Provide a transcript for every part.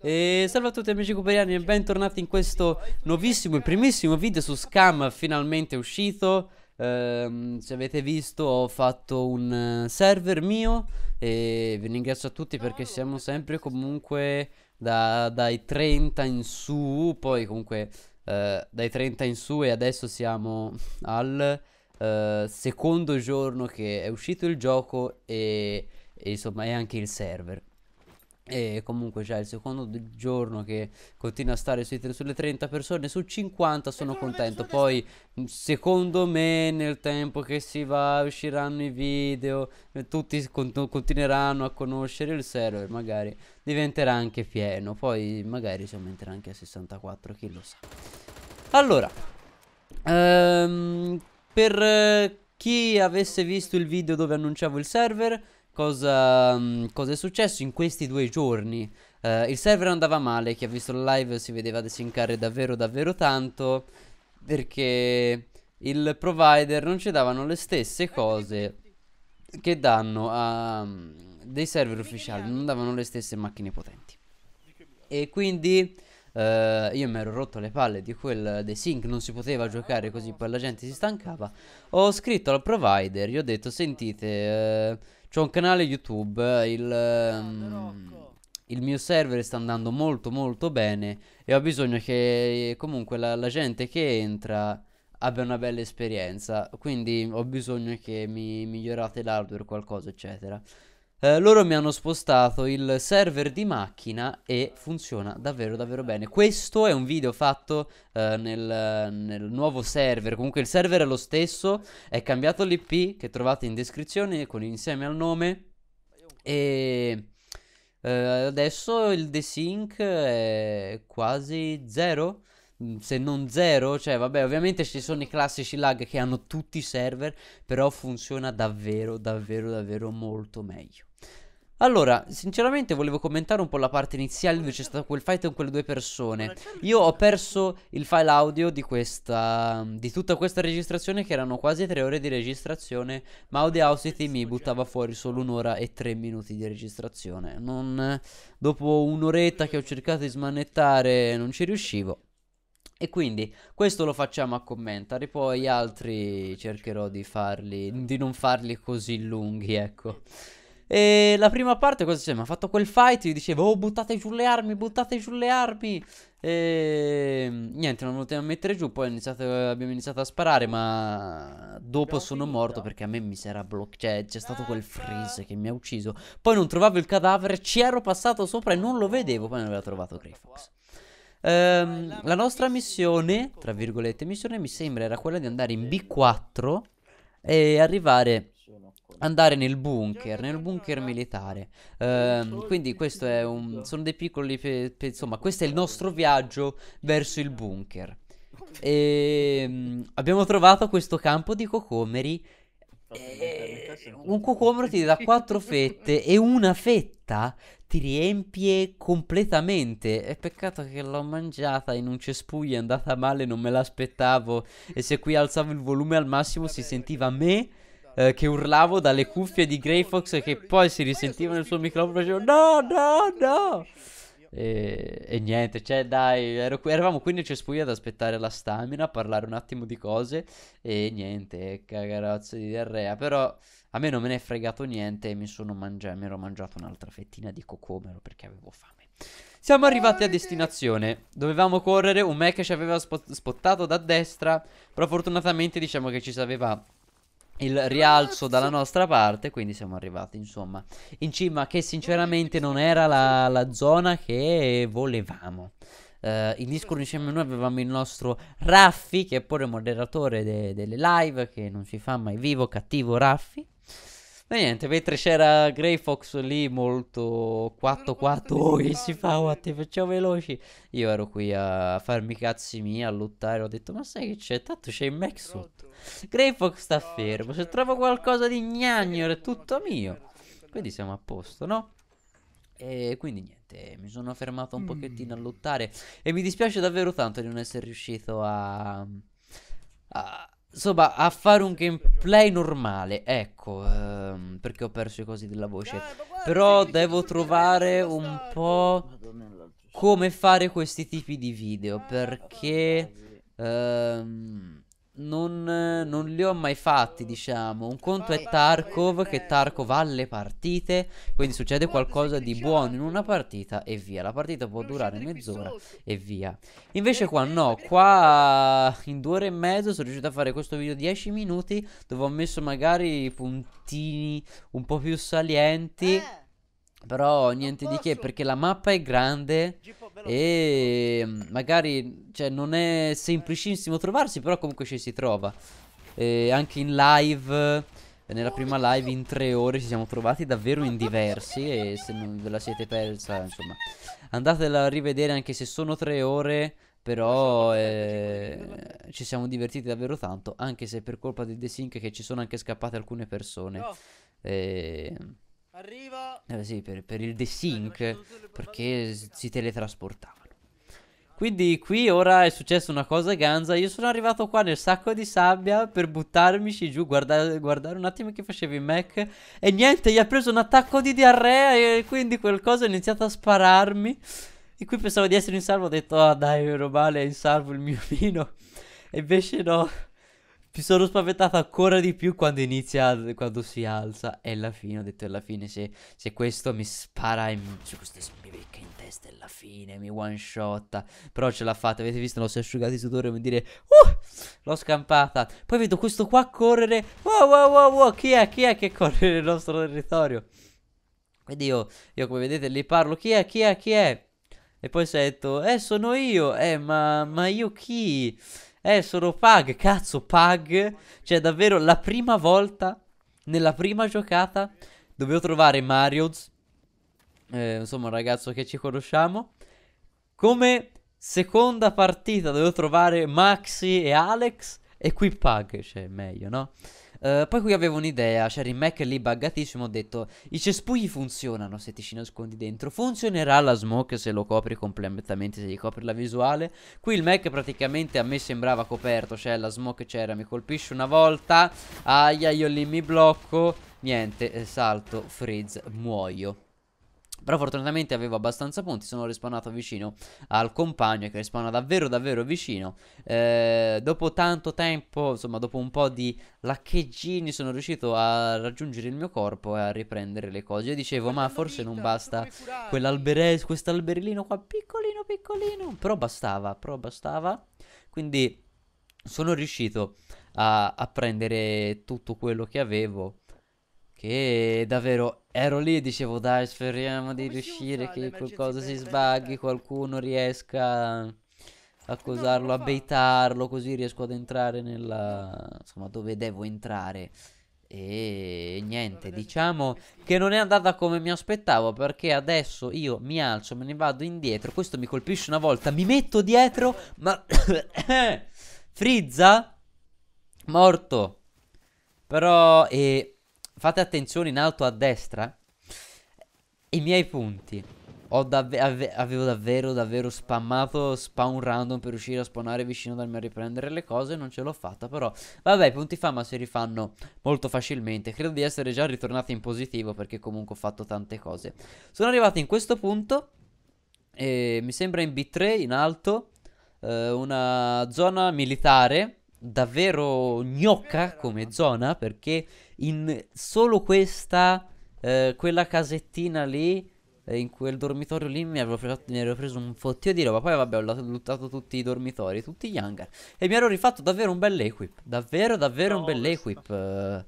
E salve a tutti amici cuperiani e bentornati in questo nuovissimo e primissimo video su Scam finalmente uscito ehm, Se avete visto ho fatto un eh, server mio e vi ringrazio a tutti perché siamo sempre comunque da, dai 30 in su Poi comunque eh, dai 30 in su e adesso siamo al eh, secondo giorno che è uscito il gioco e, e insomma è anche il server e comunque già il secondo giorno che continua a stare sui, sulle 30 persone, su 50 sono contento. Poi secondo me nel tempo che si va usciranno i video, eh, tutti cont continueranno a conoscere il server, magari diventerà anche pieno. Poi magari si aumenterà anche a 64, chi lo sa. Allora, ehm, per eh, chi avesse visto il video dove annunciavo il server cosa, mm, cosa è successo in questi due giorni. Uh, il server andava male, chi ha visto il live si vedeva desincare davvero davvero tanto perché il provider non ci davano le stesse cose che danno a mm, dei server ufficiali, non davano le stesse macchine potenti. E quindi Uh, io mi ero rotto le palle di quel desync, non si poteva giocare così, poi la gente si stancava. Ho scritto al provider, gli ho detto, sentite, uh, C'ho un canale YouTube, eh, il, um, il, mio server sta andando molto molto bene e ho bisogno che comunque la, la, gente che entra abbia una bella esperienza, quindi ho bisogno che mi migliorate l'hardware, qualcosa eccetera. Eh, loro mi hanno spostato il server di macchina e funziona davvero davvero bene Questo è un video fatto eh, nel, nel, nuovo server Comunque il server è lo stesso È cambiato l'IP che trovate in descrizione con, insieme al nome E eh, adesso il desync è quasi zero se non zero, cioè vabbè, ovviamente ci sono i classici lag che hanno tutti i server, però funziona davvero, davvero, davvero molto meglio. Allora, sinceramente volevo commentare un po' la parte iniziale dove c'è stato quel fight con quelle due persone. Io ho perso il file audio di questa di tutta questa registrazione che erano quasi tre ore di registrazione, ma Audio Audacity mi buttava fuori solo un'ora e tre minuti di registrazione. Non, dopo un'oretta che ho cercato di smanettare non ci riuscivo. E quindi questo lo facciamo a commentare, poi altri cercherò di farli di non farli così lunghi, ecco. E la prima parte cosa c'è? Mi ha fatto quel fight, io dicevo, oh buttate giù le armi, buttate giù le armi. E niente, non lo a mettere giù, poi iniziato, abbiamo iniziato a sparare, ma dopo sono morto perché a me mi si era bloccato, cioè c'è stato quel freeze che mi ha ucciso. Poi non trovavo il cadavere, ci ero passato sopra e non lo vedevo, poi non aveva trovato Greyfox. Ehm, la nostra missione, tra virgolette missione, mi sembra era quella di andare in B4 e arrivare andare nel bunker, nel bunker militare. Ehm, quindi questo è un... sono dei piccoli... Pe... Pe... insomma, questo è il nostro viaggio verso il bunker. E ehm, abbiamo trovato questo campo di cocomeri. E... Eh, un cocomero ti dà quattro fette e una fetta ti riempie completamente. È peccato che l'ho mangiata in un cespuglio, è andata male, non me l'aspettavo. E se qui alzavo il volume al massimo si sentiva me eh, che urlavo dalle cuffie di Grey Fox che poi si risentiva nel suo microfono e facevo no, no, no. E, e, niente, cioè dai, ero, eravamo qui nel cespuglio ad aspettare la stamina, a parlare un attimo di cose e niente, cagarozzo di diarrea, però a me non me ne è fregato niente e mi sono mangiato, mi ero mangiato un'altra fettina di cocomero perché avevo fame. Siamo arrivati a destinazione, dovevamo correre, un mech ci aveva spot spottato da destra, però fortunatamente diciamo che ci sapeva il rialzo dalla nostra parte, quindi siamo arrivati insomma in cima che sinceramente non era la, la zona che volevamo. Uh, eh, in Discord insieme a noi avevamo il nostro Raffi che è pure moderatore de delle live che non si fa mai vivo, cattivo Raffi. E niente, mentre c'era Grey Fox lì molto 4-4, che si fa, oh, facciamo veloci. Io ero qui a farmi cazzi miei, a lottare, ho detto, ma sai che c'è? Tanto c'è il sotto. Grey Fox sta fermo, se trovo qualcosa di gnagnolo è tutto mio. Quindi siamo a posto, no? E quindi niente, mi sono fermato un pochettino a mm. lottare e mi dispiace davvero tanto di non essere riuscito a... a Insomma, a fare un gameplay normale, ecco, ehm, perché ho perso i cosi della voce. Però devo trovare un po' come fare questi tipi di video, ah, perché... Ehm, non, non, li ho mai fatti, diciamo. Un conto è Tarkov, che Tarkov ha le partite, quindi succede qualcosa di buono in una partita e via. La partita può durare mezz'ora e via. Invece eh, qua eh, no, qua in due ore e mezzo sono riuscito a fare questo video 10 minuti dove ho messo magari puntini un po' più salienti. Eh. Però niente di che perché la mappa è grande e mm, magari cioè, non è semplicissimo trovarsi, però comunque ci si trova. E anche in live, nella prima live in tre ore ci siamo trovati davvero in diversi e se non ve la siete persa, insomma, andatela a rivedere anche se sono tre ore. Però eh, ci siamo divertiti davvero tanto, anche se per colpa di The Sync che ci sono anche scappate alcune persone. Eh, Arriva. Eh sì, per, per il desync. Perché si teletrasportavano. Quindi qui ora è successa una cosa ganza. Io sono arrivato qua nel sacco di sabbia per buttarmici giù, guardare, guardare un attimo che facevi il Mac. E niente, gli ha preso un attacco di diarrea e quindi qualcosa ha iniziato a spararmi. E qui pensavo di essere in salvo, ho detto, ah oh, dai, ero male, è in salvo il mio vino. E invece no. Mi sono spaventato ancora di più quando inizia, quando si alza. È la fine, ho detto, alla fine se, se questo mi spara, in, se questo mi becca in testa, è la fine, mi one shot. Però ce l'ha fatta, avete visto, non si è asciugato i sudore, vuol dire, uh, l'ho scampata. Poi vedo questo qua correre, wow, wow, wow, wow, chi è, chi è che corre nel nostro territorio? Quindi io, io come vedete, lì parlo, chi è, chi è, chi è? E poi sento, eh, sono io, eh, ma, ma io chi? Eh, sono Pug, cazzo, Pug. Cioè, davvero, la prima volta, nella prima giocata, dovevo trovare Marioz, eh, insomma, un ragazzo che ci conosciamo. Come seconda partita dovevo trovare Maxi e Alex. E qui Pug, cioè, meglio, no? Eh, poi qui avevo un'idea, c'era il Mac lì buggatissimo, ho detto i cespugli funzionano se ti ci nascondi dentro, funzionerà la smoke se lo copri completamente, se gli copri la visuale. Qui il Mac praticamente a me sembrava coperto, cioè la smoke c'era, mi colpisce una volta, aia io lì mi blocco, niente, salto, freeze, muoio. Però fortunatamente avevo abbastanza punti, sono respawnato vicino al compagno che respawna davvero davvero vicino. Eh, dopo tanto tempo, insomma dopo un po' di laccheggini sono riuscito a raggiungere il mio corpo e a riprendere le cose. Io dicevo ma forse non basta quell'alberello, quest'alberellino qua piccolino piccolino. Però bastava, però bastava. Quindi sono riuscito a, a prendere tutto quello che avevo che davvero ero lì e dicevo dai speriamo di Come riuscire che qualcosa si sbaghi, qualcuno riesca a cosarlo, a baitarlo così riesco ad entrare nella... insomma dove devo entrare. E niente, diciamo che non è andata come mi aspettavo perché adesso io mi alzo, me ne vado indietro, questo mi colpisce una volta, mi metto dietro, ma... Frizza? Morto. Però... e fate attenzione in alto a destra. I miei punti. Dav ave avevo davvero, davvero spammato spawn random per riuscire a spawnare vicino da mio riprendere le cose. Non ce l'ho fatta, però. Vabbè, i punti fama si rifanno molto facilmente. Credo di essere già ritornato in positivo perché comunque ho fatto tante cose. Sono arrivato in questo punto. mi sembra in B3, in alto. Eh, una zona militare davvero gnocca come zona perché in solo questa, eh, quella casettina lì, eh, in quel dormitorio lì mi ero preso, preso un fottio di roba, poi vabbè ho lottato tutti i dormitori, tutti gli hangar e mi ero rifatto davvero un bel equip, davvero davvero no, un bel equip. Eh,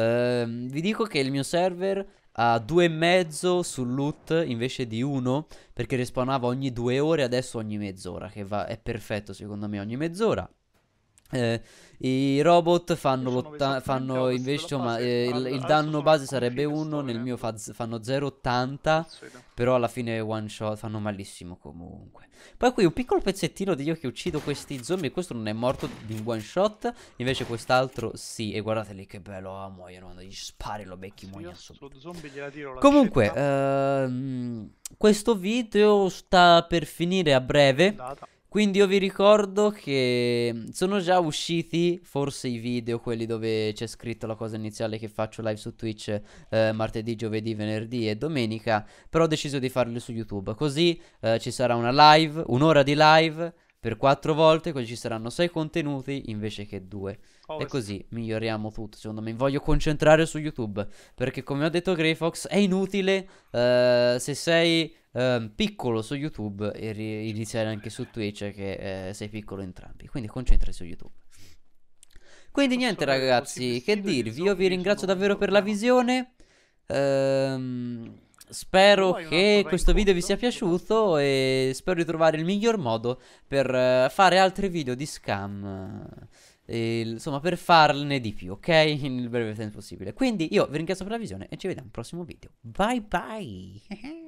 ehm, vi dico che il mio server a due e mezzo sul loot invece di uno perché respawnava ogni due ore adesso ogni mezz'ora che va, è perfetto secondo me ogni mezz'ora eh, I robot fanno, lotta- fanno invece ma, eh, il, il, danno base sarebbe 1, nel mio fa z- fanno 0,80, però alla fine one shot fanno malissimo comunque. Poi qui un piccolo pezzettino di io che uccido questi zombie, questo non è morto in one shot, invece quest'altro sì, e guardate lì che bello, ah, muoiono, quando gli spari lo becchi sì, muoiono Comunque, ehm, questo video sta per finire a breve. Andata. Quindi io vi ricordo che sono già usciti forse i video, quelli dove c'è scritto la cosa iniziale che faccio live su Twitch eh, martedì, giovedì, venerdì e domenica, però ho deciso di farli su YouTube. Così eh, ci sarà una live, un'ora di live per quattro volte, così ci saranno sei contenuti invece che due. Oh, e così miglioriamo tutto, secondo me. Voglio concentrare su YouTube, perché come ha detto Fox, è inutile eh, se sei eh, piccolo su YouTube e ri- iniziare anche su Twitch che eh, sei piccolo entrambi. Quindi concentrati su YouTube. Quindi niente ragazzi, che dirvi? Io vi ringrazio davvero per la visione. Ehm spero che questo video vi sia piaciuto e spero di trovare il miglior modo per eh, fare altri video di scam. Eh, e, insomma, per farne di più, ok? Nel breve tempo possibile. Quindi io vi ringrazio per la visione e ci vediamo al prossimo video. Bye bye!